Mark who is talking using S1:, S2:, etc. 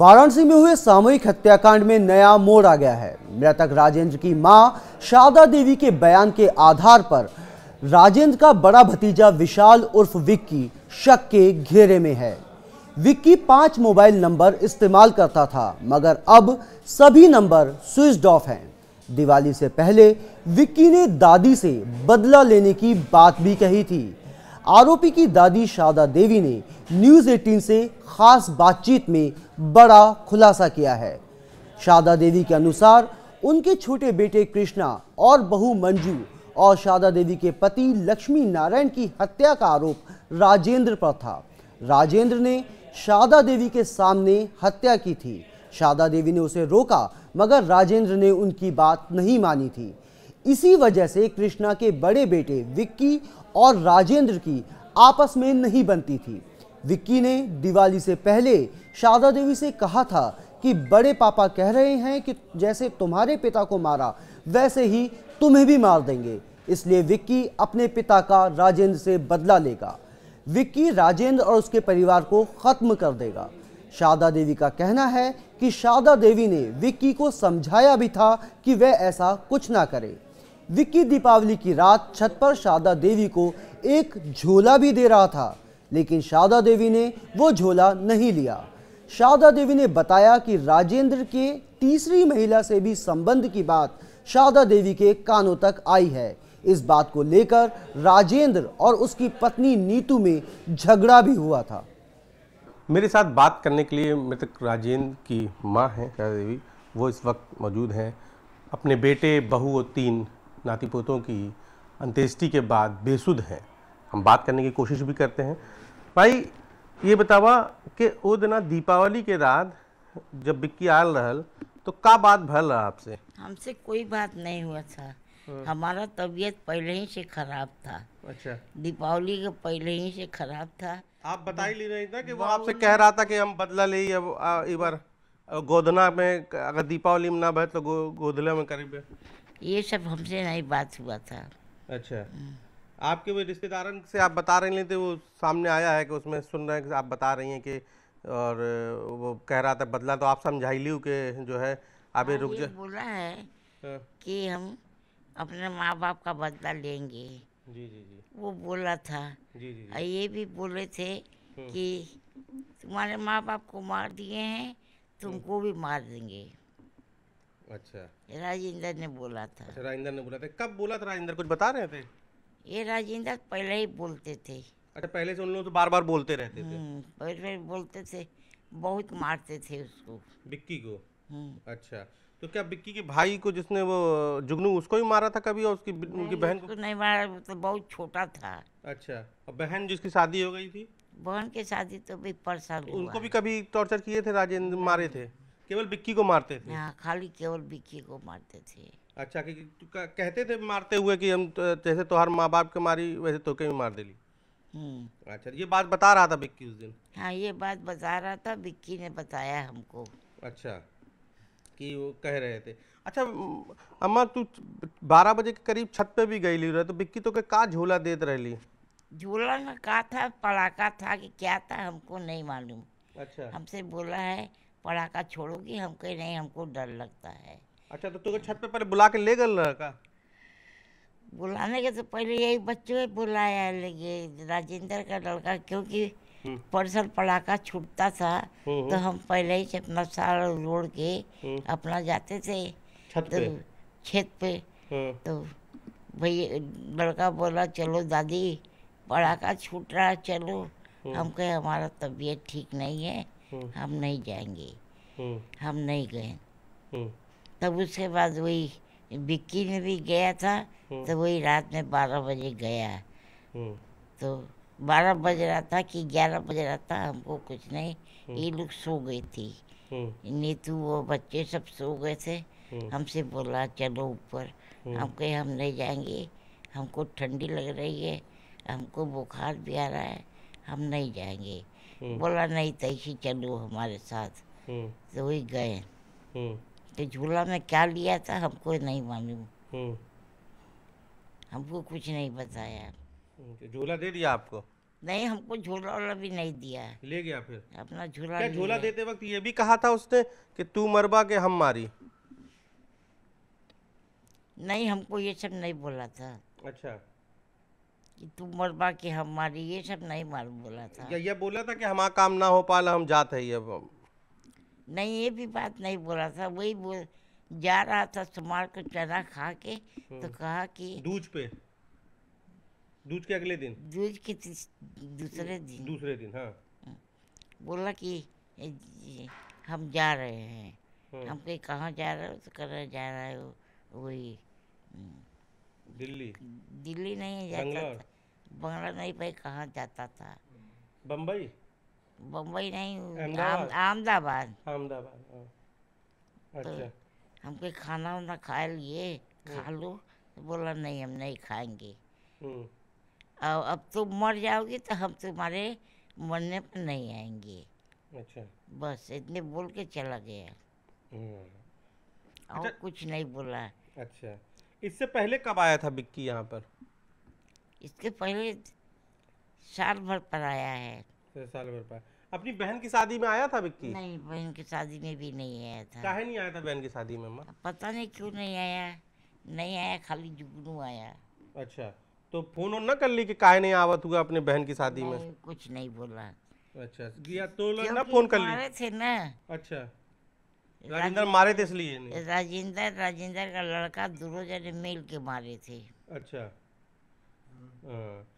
S1: वाराणसी में हुए सामूहिक हत्याकांड में नया मोड़ आ गया है मृतक राजेंद्र की मां शारदा देवी के बयान के आधार पर राजेंद्र का बड़ा भतीजा विशाल उर्फ विक्की शक के घेरे में है विक्की पांच मोबाइल नंबर इस्तेमाल करता था मगर अब सभी नंबर स्विच ऑफ हैं दिवाली से पहले विक्की ने दादी से बदला लेने की बात भी कही थी आरोपी की दादी शारदा देवी ने न्यूज 18 से खास बातचीत में बड़ा खुलासा किया है शादा देवी के अनुसार उनके छोटे बेटे कृष्णा और बहू मंजू और शादा देवी के पति लक्ष्मी नारायण की हत्या का आरोप राजेंद्र पर था राजेंद्र ने शादा देवी के सामने हत्या की थी शादा देवी ने उसे रोका मगर राजेंद्र ने उनकी बात नहीं मानी थी इसी वजह से कृष्णा के बड़े बेटे विक्की और राजेंद्र की आपस में नहीं बनती थी विक्की ने दिवाली से पहले शारदा देवी से कहा था कि बड़े पापा कह रहे हैं कि जैसे तुम्हारे पिता को मारा वैसे ही तुम्हें भी मार देंगे इसलिए विक्की अपने पिता का राजेंद्र से बदला लेगा विक्की राजेंद्र और उसके परिवार को ख़त्म कर देगा शारदा देवी का कहना है कि शारदा देवी ने विक्की को समझाया भी था कि वह ऐसा कुछ ना करे विक्की दीपावली की रात छत पर शारदा देवी को एक झोला भी दे रहा था लेकिन शारदा देवी ने वो झोला नहीं लिया शारदा देवी ने बताया कि राजेंद्र के तीसरी महिला से भी संबंध की बात शारदा देवी के कानों तक आई है इस बात को लेकर राजेंद्र और उसकी पत्नी नीतू में झगड़ा भी हुआ था
S2: मेरे साथ बात करने के लिए मृतक राजेंद्र की माँ हैं शारदा देवी वो इस वक्त मौजूद हैं अपने बेटे बहू और तीन नाती पोतों की अंत्येष्टि के बाद बेसुध हैं हम बात करने की कोशिश भी करते हैं भाई ये बतावा कि वो दिन दीपावली के रात जब बिक्की आल रहल तो का बात भर रहा आपसे
S3: हमसे कोई बात नहीं हुआ था हाँ। हमारा तबीयत पहले ही से खराब था अच्छा दीपावली के पहले ही से खराब था आप बता ही हाँ। नहीं था कि वो
S2: आपसे कह रहा था कि हम बदला ले अब एक बार गोदना में अगर दीपावली में ना भाई तो गो, गोदला में करीब
S3: ये सब हमसे नहीं बात हुआ था
S2: अच्छा हाँ। आपके वो रिश्तेदार से आप बता रहे थे वो सामने आया है कि उसमें सुन रहे हैं कि आप बता रही हैं कि और वो कह रहा था बदला तो आप समझाई लियो के जो है आप हाँ, रुक जा
S3: बोला है हाँ। कि हम अपने माँ बाप का बदला लेंगे जी जी जी वो बोला था जी जी, जी। ये भी बोले थे हाँ। कि तुम्हारे माँ बाप को मार दिए हैं तुमको भी मार देंगे अच्छा राजेंद्र ने बोला था अच्छा राजेंद्र ने बोला था कब बोला था राजेंद्र कुछ बता रहे थे ये राजेंद्र पहले ही बोलते
S2: थे अच्छा पहले से उन लोग तो बार बार बोलते रहते थे हम्म, पहले बोलते थे बहुत मारते थे उसको बिक्की को हम्म। अच्छा तो क्या बिक्की के भाई को जिसने वो जुगनू उसको ही मारा था कभी और उसकी उनकी बहन को
S3: नहीं मारा तो बहुत छोटा था अच्छा और बहन जिसकी शादी हो गई थी बहन की शादी तो भी पर साल उनको भी
S2: कभी टॉर्चर किए थे राजेंद्र मारे थे केवल बिक्की को मारते थे हाँ,
S3: खाली केवल बिक्की को मारते थे अच्छा कि
S2: कहते थे मारते हुए कि हम जैसे हर माँ बाप के मारी वैसे तोके भी मार दिली हम्म। अच्छा ये बात बता रहा था बिक्की उस दिन
S3: हाँ ये बात बता रहा था बिक्की ने बताया
S2: हमको अच्छा कि वो कह रहे थे अच्छा अम्मा तू बारह बजे के करीब छत पे भी गई ली रहे तो बिक्की तो के का झोला देत रही
S3: झोला ना का था पड़ाका था कि क्या था हमको नहीं मालूम अच्छा हमसे बोला है पड़ाका छोड़ोगी हम कहे नहीं हमको डर लगता है अच्छा तो तू तो छत पे पहले
S2: बुला के ले गल लड़का
S3: बुलाने के तो पहले यही बच्चों ही बुलाया लेके राजेंद्र का लड़का क्योंकि हम्म। परसल पड़ाका छूटता था हम्म, हम्म। तो हम पहले ही अपना साल रोड के अपना जाते थे छत तो, पे खेत पे तो भैया लड़का बोला चलो दादी पड़ाका छूट रहा चलो हम कहे हमारा तबीयत ठीक नहीं है हम नहीं जाएंगे हम नहीं गए तब उसके बाद वही बिक्की में भी गया था हम्म। तो वही रात में बारह बजे गया हम्म। तो बारह बज रहा था कि ग्यारह बज रहा था हमको कुछ नहीं हम्म। ये लोग सो गए थी नीतू वो बच्चे सब सो गए थे हमसे बोला चलो ऊपर हम कहे हम नहीं जाएंगे हमको ठंडी लग रही है हमको बुखार भी आ रहा है हम नहीं जाएंगे बोला नहीं तैसी चलो हमारे साथ तो वही गए कि तो झूला में क्या लिया था हमको नहीं मालूम हम्म। हमको कुछ नहीं बताया तो
S2: झूला दे दिया आपको
S3: नहीं हमको झूला वाला भी नहीं दिया ले गया फिर अपना झूला क्या झूला देते
S2: वक्त ये भी कहा था उसने कि तू मरबा के हम मारी
S3: नहीं हमको ये सब नहीं बोला था अच्छा कि तू मरबा के हम मारी ये सब नहीं मालूम बोला था
S2: ये बोला था कि हमारा काम ना हो पाला हम जाते हैं ये
S3: नहीं ये भी बात नहीं बोला था वही बोल जा रहा था सुमार को चना खा के तो हम्म। कहा कि दूज
S2: पे दूज के अगले
S3: दिन दूज के दूसरे हम्म, दिन
S2: दूसरे दिन हाँ
S3: हम्म। बोला कि हम जा रहे हैं हम कहीं कहाँ जा रहे हो तो कर जा रहे हो वही दिल्ली दिल्ली नहीं जाता बंगला नहीं भाई कहाँ जाता था बम्बई बम्बई नहीं अहमदाबाद अहमदाबाद हाँ। तो अच्छा हमके खाना वाना खा लिए खा हम्म। लो तो बोला नहीं हम नहीं खाएंगे हम्म। और अब तुम तो मर जाओगे तो हम तुम्हारे मरने पर नहीं आएंगे अच्छा बस इतने बोल के चला गया हम्म। और अच्छा। कुछ नहीं बोला अच्छा इससे पहले कब आया था बिक्की यहाँ पर इसके पहले साल भर पर आया है साल भर पर अपनी बहन की शादी में आया था विक्की नहीं बहन की शादी में भी नहीं आया था कहे नहीं आया था बहन की शादी में पता नहीं क्यों नहीं आया नहीं आया खाली जुगनू आया अच्छा
S2: तो फोन न कर ली कि काहे नहीं आवत हुआ अपने बहन की शादी में
S3: कुछ नहीं बोला अच्छा दिया तो ना फोन कर ली थे ना अच्छा राजेंद्र मारे थे इसलिए नहीं राजेंद्र राजेंद्र का लड़का दुरोजन मिल के मारे थे अच्छा
S2: हाँ।